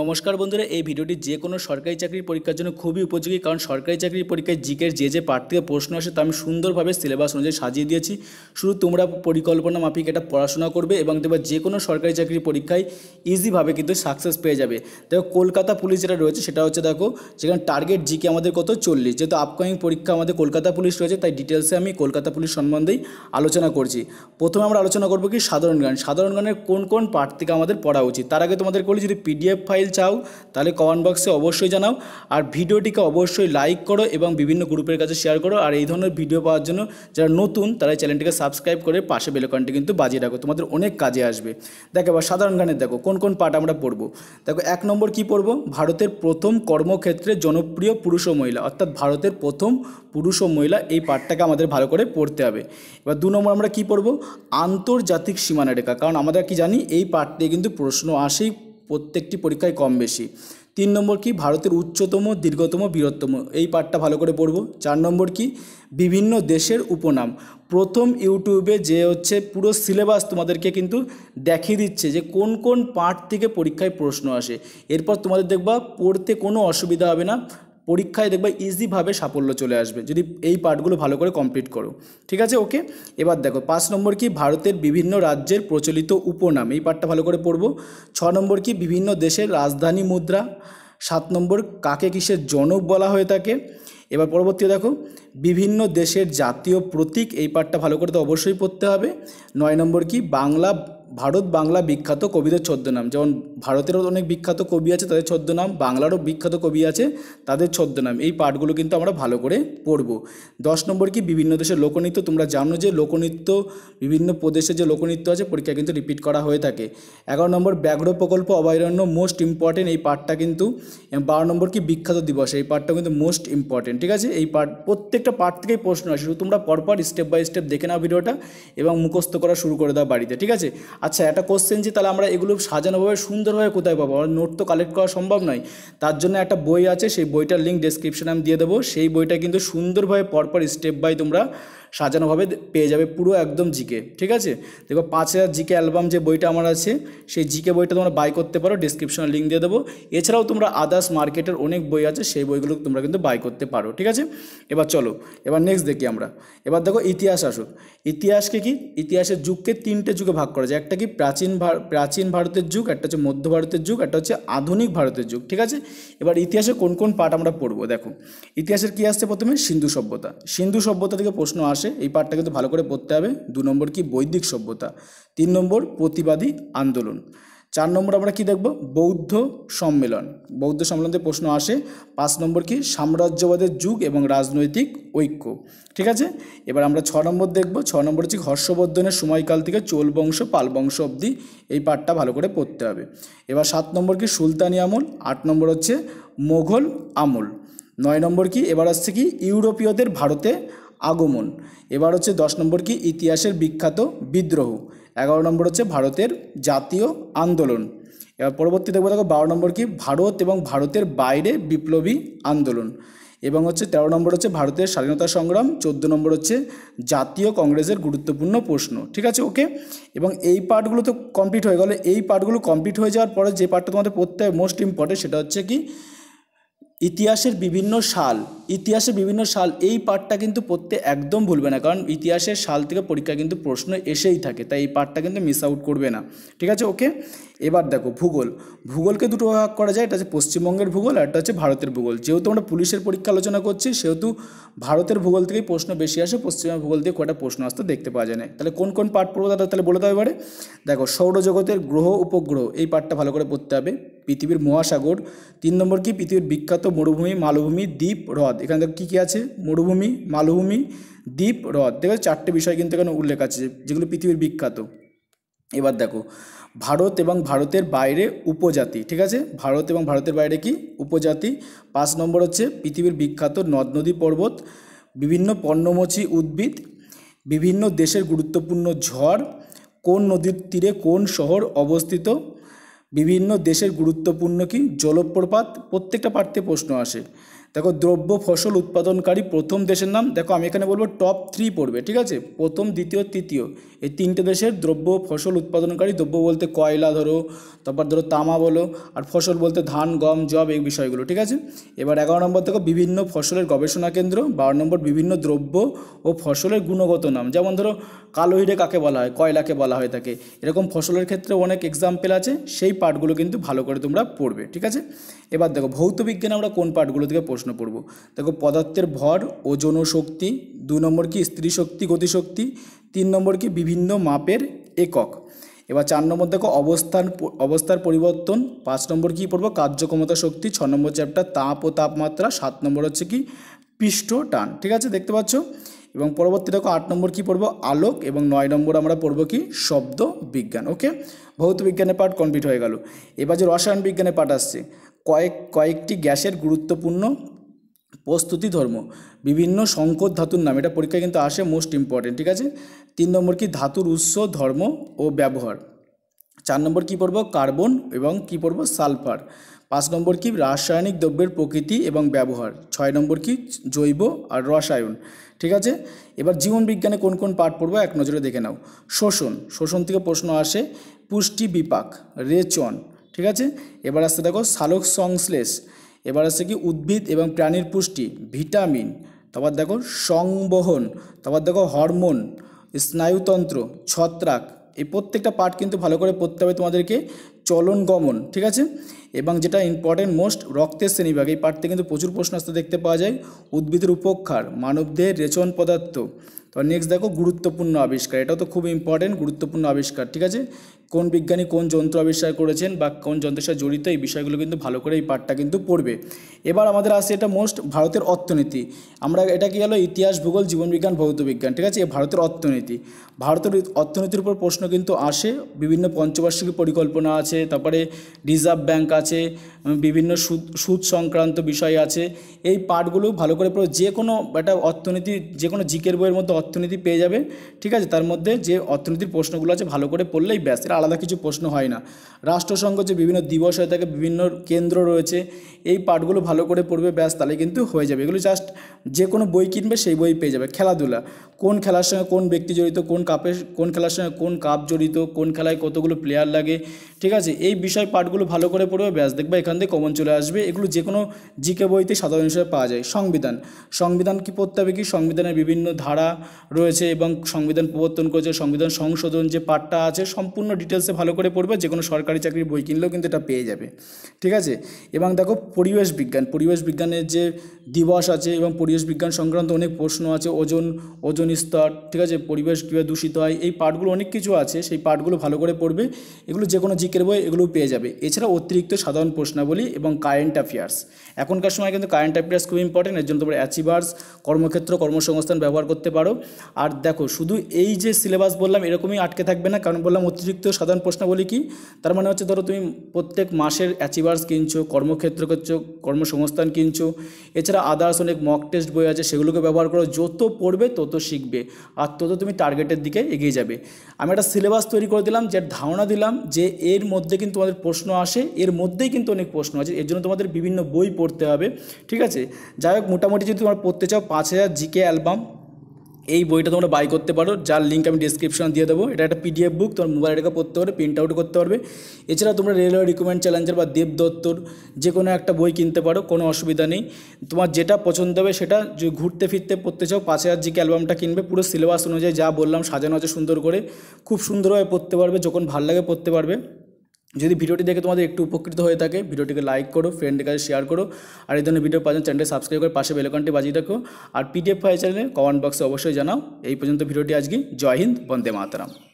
নমস্কার বন্ধুরা এই ভিডিওটি যে কোনো সরকারি চাকরির পরীক্ষার জন্য খুবই উপযোগী কারণ সরকারি চাকরির পরীক্ষায় জিকের যে যে পার্ট থেকে প্রশ্ন আসে তা আমি সুন্দরভাবে সিলেবাস অনুযায়ী সাজিয়ে দিয়েছি শুধু তোমরা পরিকল্পনা মাফিক এটা পড়াশোনা করবে এবং তোমরা যে কোনো সরকারি চাকরির পরীক্ষায় ইজিভাবে কিন্তু সাকসেস পেয়ে যাবে দেখো কলকাতা পুলিশ যেটা রয়েছে সেটা হচ্ছে দেখো যেখানে টার্গেট জিকে আমাদের কত চল্লিশ যেহেতু আপকামিং পরীক্ষা আমাদের কলকাতা পুলিশ রয়েছে তাই ডিটেলসে আমি কলকাতা পুলিশ সম্বন্ধেই আলোচনা করছি প্রথমে আমরা আলোচনা করবো কি সাধারণ গান সাধারণ গানের কোন কোন পার্ট থেকে আমাদের পড়া উচিত তার আগে তোমাদের বলি যদি পিডিএফ ফাইল ফাইল চাও তাহলে কমেন্ট বক্সে অবশ্যই জানাও আর ভিডিওটিকে অবশ্যই লাইক করো এবং বিভিন্ন গ্রুপের কাছে শেয়ার করো আর এই ধরনের ভিডিও পাওয়ার জন্য যারা নতুন তারা চ্যানেলটিকে সাবস্ক্রাইব করে পাশে বেলকনটি কিন্তু বাজিয়ে রাখো তোমাদের অনেক কাজে আসবে দেখো এবার সাধারণ গানের দেখো কোন কোন পাঠ আমরা পড়বো দেখো এক নম্বর কি পড়বো ভারতের প্রথম কর্মক্ষেত্রে জনপ্রিয় পুরুষ ও মহিলা অর্থাৎ ভারতের প্রথম পুরুষ ও মহিলা এই পাঠটাকে আমাদের ভালো করে পড়তে হবে এবার দু নম্বর আমরা কি পড়বো আন্তর্জাতিক সীমানা রেখা কারণ আমরা কি জানি এই পাঠ দিয়ে কিন্তু প্রশ্ন আসেই প্রত্যেকটি পরীক্ষায় কম বেশি তিন নম্বর কি ভারতের উচ্চতম দীর্ঘতম বৃহত্তম এই পাঠটা ভালো করে পড়ব চার নম্বর কি বিভিন্ন দেশের উপনাম প্রথম ইউটিউবে যে হচ্ছে পুরো সিলেবাস তোমাদেরকে কিন্তু দেখিয়ে দিচ্ছে যে কোন কোন পাঠ থেকে পরীক্ষায় প্রশ্ন আসে এরপর তোমাদের দেখবা পড়তে কোনো অসুবিধা হবে না পরীক্ষায় দেখবে ইজিভাবে সাফল্য চলে আসবে যদি এই পার্টগুলো ভালো করে কমপ্লিট করো ঠিক আছে ওকে এবার দেখো পাঁচ নম্বর কি ভারতের বিভিন্ন রাজ্যের প্রচলিত উপনাম এই পার্টটা ভালো করে পড়বো ছ নম্বর কি বিভিন্ন দেশের রাজধানী মুদ্রা সাত নম্বর কাকে কিসের জনক বলা হয়ে থাকে এবার পরবর্তী দেখো বিভিন্ন দেশের জাতীয় প্রতীক এই পার্টটা ভালো করে তো অবশ্যই পড়তে হবে নয় নম্বর কি বাংলা ভারত বাংলা বিখ্যাত কবিদের ছদ্মনাম যেমন ভারতেরও অনেক বিখ্যাত কবি আছে তাদের ছদ্মনাম বাংলারও বিখ্যাত কবি আছে তাদের ছদ্মনাম এই পাঠগুলো কিন্তু আমরা ভালো করে পড়ব দশ নম্বর কি বিভিন্ন দেশের লোকনৃত্য তোমরা জানো যে লোকনৃত্য বিভিন্ন প্রদেশে যে লোকনৃত্য আছে পরীক্ষা কিন্তু রিপিট করা হয়ে থাকে এগারো নম্বর ব্যাঘ্র প্রকল্প অভয়ারণ্য মোস্ট ইম্পর্টেন্ট এই পাঠটা কিন্তু বারো নম্বর কি বিখ্যাত দিবস এই পাঠটা কিন্তু মোস্ট ইম্পর্টেন্ট ঠিক আছে এই পাঠ প্রত্যেকটা পার্ট থেকেই প্রশ্ন আসে শুধু তোমরা পরপর স্টেপ বাই স্টেপ দেখে নাও ভিডিওটা এবং মুখস্থ করা শুরু করে দাও বাড়িতে ঠিক আছে আচ্ছা একটা কোশ্চেন যে তাহলে আমরা এগুলো সাজানোভাবে সুন্দরভাবে কোথায় পাবো নোট তো কালেক্ট করা সম্ভব নয় তার জন্য একটা বই আছে সেই বইটার লিঙ্ক ডেসক্রিপশানে আমি দিয়ে দেবো সেই বইটা কিন্তু সুন্দরভাবে পরপর স্টেপ বাই তোমরা সাজানোভাবে পেয়ে যাবে পুরো একদম জিকে ঠিক আছে দেখো পাঁচ হাজার জিকে অ্যালবাম যে বইটা আমার আছে সেই জিকে বইটা তোমরা বাই করতে পারো ডিসক্রিপশনে লিঙ্ক দিয়ে দেবো এছাড়াও তোমরা আদার্স মার্কেটের অনেক বই আছে সেই বইগুলো তোমরা কিন্তু বাই করতে পারো ঠিক আছে এবার চলো এবার নেক্সট দেখি আমরা এবার দেখো ইতিহাস আসুক ইতিহাসকে কি ইতিহাসের যুগকে তিনটে যুগে ভাগ করা যায় একটা কি প্রাচীন প্রাচীন ভারতের যুগ একটা হচ্ছে মধ্য ভারতের যুগ একটা হচ্ছে আধুনিক ভারতের যুগ ঠিক আছে এবার ইতিহাসে কোন কোন পাঠ আমরা পড়বো দেখো ইতিহাসের কি আসছে প্রথমে সিন্ধু সভ্যতা সিন্ধু সভ্যতা থেকে প্রশ্ন আস আসে এই পার্টটা কিন্তু ভালো করে পড়তে হবে দু নম্বর কি বৈদিক সভ্যতা তিন নম্বর প্রতিবাদী আন্দোলন চার নম্বর আমরা কি দেখব বৌদ্ধ সম্মেলন বৌদ্ধ সম্মেলনতে প্রশ্ন আসে পাঁচ নম্বর কি সাম্রাজ্যবাদের যুগ এবং রাজনৈতিক ঐক্য ঠিক আছে এবার আমরা ছ নম্বর দেখব ছ নম্বর হচ্ছে হর্ষবর্ধনের সময়কাল থেকে চোল বংশ পাল বংশ অবধি এই পাঠটা ভালো করে পড়তে হবে এবার সাত নম্বর কি সুলতানি আমল আট নম্বর হচ্ছে মোঘল আমল নয় নম্বর কি এবার আসছে কি ইউরোপীয়দের ভারতে আগমন এবার হচ্ছে দশ নম্বর কি ইতিহাসের বিখ্যাত বিদ্রোহ এগারো নম্বর হচ্ছে ভারতের জাতীয় আন্দোলন এবার পরবর্তী দেখবো দেখো বারো নম্বর কি ভারত এবং ভারতের বাইরে বিপ্লবী আন্দোলন এবং হচ্ছে তেরো নম্বর হচ্ছে ভারতের স্বাধীনতা সংগ্রাম চোদ্দো নম্বর হচ্ছে জাতীয় কংগ্রেসের গুরুত্বপূর্ণ প্রশ্ন ঠিক আছে ওকে এবং এই পার্টগুলো তো কমপ্লিট হয়ে গেলে এই পার্টগুলো কমপ্লিট হয়ে যাওয়ার পরে যে পার্টটা তোমাদের পড়তে মোস্ট ইম্পর্টেন্ট সেটা হচ্ছে কি ইতিহাসের বিভিন্ন সাল ইতিহাসে বিভিন্ন সাল এই পাঠটা কিন্তু পড়তে একদম ভুলবে না কারণ ইতিহাসের সাল থেকে পরীক্ষা কিন্তু প্রশ্ন এসেই থাকে তাই এই পাঠটা কিন্তু মিস আউট করবে না ঠিক আছে ওকে এবার দেখো ভূগোল ভূগোলকে দুটো ভাগ করা যায় এটা হচ্ছে পশ্চিমবঙ্গের ভূগোল আর এটা হচ্ছে ভারতের ভূগোল যেহেতু আমরা পুলিশের পরীক্ষা আলোচনা করছি সেহেতু ভারতের ভূগোল থেকেই প্রশ্ন বেশি আসে পশ্চিমবঙ্গের ভূগোল থেকে কটা প্রশ্ন আসতে দেখতে পাওয়া যায় না তাহলে কোন কোন পাঠ পড়বো দাদা তাহলে বলে দেওয়া এবারে দেখো সৌরজগতের গ্রহ উপগ্রহ এই পাঠটা ভালো করে পড়তে হবে পৃথিবীর মহাসাগর তিন নম্বর কি পৃথিবীর বিখ্যাত মরুভূমি মালভূমি দ্বীপ হ্রদ এখানে দেখো কী কী আছে মরুভূমি মালভূমি দ্বীপ হ্রদ দেখো চারটে বিষয় কিন্তু এখানে উল্লেখ আছে যেগুলো পৃথিবীর বিখ্যাত এবার দেখো ভারত এবং ভারতের বাইরে উপজাতি ঠিক আছে ভারত এবং ভারতের বাইরে কি উপজাতি পাঁচ নম্বর হচ্ছে পৃথিবীর বিখ্যাত নদ নদী পর্বত বিভিন্ন পর্ণমোচী উদ্ভিদ বিভিন্ন দেশের গুরুত্বপূর্ণ ঝড় কোন নদীর তীরে কোন শহর অবস্থিত বিভিন্ন দেশের গুরুত্বপূর্ণ কি জলপ্রপাত প্রত্যেকটা পার্থে প্রশ্ন আসে দেখো দ্রব্য ফসল উৎপাদনকারী প্রথম দেশের নাম দেখো আমি এখানে বলবো টপ থ্রি পড়বে ঠিক আছে প্রথম দ্বিতীয় তৃতীয় এই তিনটে দেশের দ্রব্য ফসল উৎপাদনকারী দ্রব্য বলতে কয়লা ধরো তারপর ধরো তামা বলো আর ফসল বলতে ধান গম জব এই বিষয়গুলো ঠিক আছে এবার এগারো নম্বর দেখো বিভিন্ন ফসলের গবেষণা কেন্দ্র বারো নম্বর বিভিন্ন দ্রব্য ও ফসলের গুণগত নাম যেমন ধরো কালো হিরে কাকে বলা হয় কয়লাকে বলা হয় তাকে এরকম ফসলের ক্ষেত্রে অনেক এক্সাম্পল আছে সেই পার্টগুলো কিন্তু ভালো করে তোমরা পড়বে ঠিক আছে এবার দেখো ভৌত বিজ্ঞানে আমরা কোন পার্টগুলো থেকে প্রশ্ন পড়ব দেখো পদার্থের ভর ওজন ও শক্তি দু নম্বর কি স্ত্রী শক্তি গতিশক্তি তিন নম্বর কি বিভিন্ন মাপের একক এবার চার নম্বর দেখো অবস্থান অবস্থার পরিবর্তন পাঁচ নম্বর কি পড়বো কার্যক্ষমতা শক্তি ছ নম্বর চ্যাপ্টার তাপ ও তাপমাত্রা সাত নম্বর হচ্ছে কি পৃষ্ঠ টান ঠিক আছে দেখতে পাচ্ছ এবং পরবর্তী দেখো আট নম্বর কি পড়বো আলোক এবং নয় নম্বর আমরা পড়বো কি শব্দ বিজ্ঞান ওকে ভৌত বিজ্ঞানের পাঠ কমপ্লিট হয়ে গেল এবার যে রসায়ন বিজ্ঞানের পাঠ আসছে কয়েক কয়েকটি গ্যাসের গুরুত্বপূর্ণ প্রস্তুতি ধর্ম বিভিন্ন সংকট ধাতুর নাম এটা পরীক্ষায় কিন্তু আসে মোস্ট ইম্পর্টেন্ট ঠিক আছে তিন নম্বর কি ধাতুর উৎস ধর্ম ও ব্যবহার চার নম্বর কি পড়ব কার্বন এবং কি পড়ব সালফার পাঁচ নম্বর কি রাসায়নিক দ্রব্যের প্রকৃতি এবং ব্যবহার ছয় নম্বর কি জৈব আর রসায়ন ঠিক আছে এবার জীবন বিজ্ঞানে কোন কোন পাঠ পড়বো এক নজরে দেখে নাও শোষণ শোষণ থেকে প্রশ্ন আসে পুষ্টি বিপাক রেচন ঠিক আছে এবার আসতে দেখো সালোক সংশ্লেষ এবার আসছে কি উদ্ভিদ এবং প্রাণীর পুষ্টি ভিটামিন তারপর দেখো সংবহন তারপর দেখো হরমোন স্নায়ুতন্ত্র ছত্রাক এই প্রত্যেকটা পার্ট কিন্তু ভালো করে পড়তে হবে তোমাদেরকে চলন গমন ঠিক আছে এবং যেটা ইম্পর্টেন্ট মোস্ট রক্তের শ্রেণীভাগ এই পার্টতে কিন্তু প্রচুর প্রশ্ন আসতে দেখতে পাওয়া যায় উদ্ভিদের উপক্ষার মানবদেহের রেচন পদার্থ বা নেক্সট দেখো গুরুত্বপূর্ণ আবিষ্কার এটাও তো খুব ইম্পর্টেন্ট গুরুত্বপূর্ণ আবিষ্কার ঠিক আছে কোন বিজ্ঞানী কোন যন্ত্র আবিষ্কার করেছেন বা কোন যন্ত্রের সাথে জড়িত এই বিষয়গুলো কিন্তু ভালো করে এই পাঠটা কিন্তু পড়বে এবার আমাদের আসে এটা মোস্ট ভারতের অর্থনীতি আমরা এটা কি হলো ইতিহাস ভূগোল জীবনবিজ্ঞান ভৌত বিজ্ঞান ঠিক আছে ভারতের অর্থনীতি ভারতের অর্থনীতির উপর প্রশ্ন কিন্তু আসে বিভিন্ন পঞ্চবার্ষিকী পরিকল্পনা আছে তারপরে রিজার্ভ ব্যাংক আছে বিভিন্ন সুদ সুদ সংক্রান্ত বিষয় আছে এই পাঠগুলো ভালো করে পড়ে যে কোনো একটা অর্থনীতি যে কোনো জিকের বইয়ের মধ্যে অর্থনীতি পেয়ে যাবে ঠিক আছে তার মধ্যে যে অর্থনীতির প্রশ্নগুলো আছে ভালো করে পড়লেই ব্যাস এর আলাদা কিছু প্রশ্ন হয় না রাষ্ট্রসংঘ যে বিভিন্ন দিবস হয়ে থাকে বিভিন্ন কেন্দ্র রয়েছে এই পাঠগুলো ভালো করে পড়বে ব্যাস তাহলে কিন্তু হয়ে যাবে এগুলো জাস্ট যে কোনো বই কিনবে সেই বই পেয়ে যাবে খেলাধুলা কোন খেলার সঙ্গে কোন ব্যক্তি জড়িত কোন কাপের কোন খেলার সঙ্গে কোন কাপ জড়িত কোন খেলায় কতগুলো প্লেয়ার লাগে ঠিক আছে এই বিষয় পাঠগুলো ভালো করে পড়বে ব্যাস দেখবে এখান থেকে কমন চলে আসবে এগুলো যে কোনো জিকে বইতে সাধারণ হিসেবে পাওয়া যায় সংবিধান সংবিধান কি পড়তে হবে কি সংবিধানের বিভিন্ন ধারা রয়েছে এবং সংবিধান প্রবর্তন করেছে সংবিধান সংশোধন যে পার্টটা আছে সম্পূর্ণ ডিটেলসে ভালো করে পড়বে যে কোনো সরকারি চাকরির বই কিনলেও কিন্তু এটা পেয়ে যাবে ঠিক আছে এবং দেখো পরিবেশ বিজ্ঞান পরিবেশ বিজ্ঞানের যে দিবস আছে এবং পরিবেশ বিজ্ঞান সংক্রান্ত অনেক প্রশ্ন আছে ওজন ওজন স্তর ঠিক আছে পরিবেশ কীভাবে দূষিত হয় এই পার্টগুলো অনেক কিছু আছে সেই পার্টগুলো ভালো করে পড়বে এগুলো যে কোনো জিকের বই এগুলো পেয়ে যাবে এছাড়া অতিরিক্ত সাধারণ প্রশ্নাবলী এবং কারেন্ট অ্যাফেয়ার্স এখনকার সময় কিন্তু কারেন্ট অ্যাফেয়ার্স খুব ইম্পর্টেন্ট এর জন্য তোমরা অ্যাচিভার্স কর্মক্ষেত্র কর্মসংস্থান ব্যবহার করতে পারো আর দেখো শুধু এই যে সিলেবাস বললাম এরকমই আটকে থাকবে না কারণ বললাম অতিরিক্ত সাধারণ বলি কি তার মানে হচ্ছে ধরো তুমি প্রত্যেক মাসের অ্যাচিভার্স কিনছো কর্মক্ষেত্র করছো কর্মসংস্থান কিনছো এছাড়া আদার্স অনেক মক টেস্ট বই আছে সেগুলোকে ব্যবহার করো যত পড়বে তত শিখবে আর তত তুমি টার্গেটের দিকে এগিয়ে যাবে আমি একটা সিলেবাস তৈরি করে দিলাম যে ধারণা দিলাম যে এর মধ্যে কিন্তু তোমাদের প্রশ্ন আসে এর মধ্যেই কিন্তু অনেক প্রশ্ন আছে এর জন্য তোমাদের বিভিন্ন বই পড়তে হবে ঠিক আছে যাই হোক মোটামুটি যদি তোমার পড়তে চাও পাঁচ হাজার জিকে অ্যালবাম এই বইটা তোমরা বাই করতে পারো যার লিঙ্ক আমি ডিসক্রিপশনে দিয়ে দেবো এটা একটা পিডিএফ বুক তোমার মোবাইল এটাকে পড়তে পারবে প্রিন্ট আউট করতে পারবে এছাড়া তোমরা রেলওয়ে রিকমেন্ড চ্যালেঞ্জার বা দেব দত্তর যে কোনো একটা বই কিনতে পারো কোনো অসুবিধা নেই তোমার যেটা পছন্দ হবে সেটা ঘুরতে ফিরতে পড়তে চাও পাঁচ হাজার জিকে অ্যালবামটা কিনবে পুরো সিলেবাস অনুযায়ী যা বললাম সাজানো আছে সুন্দর করে খুব সুন্দরভাবে পড়তে পারবে যখন ভাল লাগে পড়তে পারবে যদি ভিডিওটি দেখে তোমাদের একটু উপকৃত হয়ে থাকে ভিডিওটিকে লাইক করো ফ্রেন্ডের কাছে শেয়ার করো আর এই ধরনের ভিডিও পাওয়ার চ্যানেলটি সাবস্ক্রাইব করে পাশে বেলকনটি বাজিয়ে রাখো আর পিডিএফ ফাইল চ্যানেলে কমেন্ট বক্সে অবশ্যই জানাও এই পর্যন্ত ভিডিওটি আজকে জয় হিন্দ বন্দে মাতারাম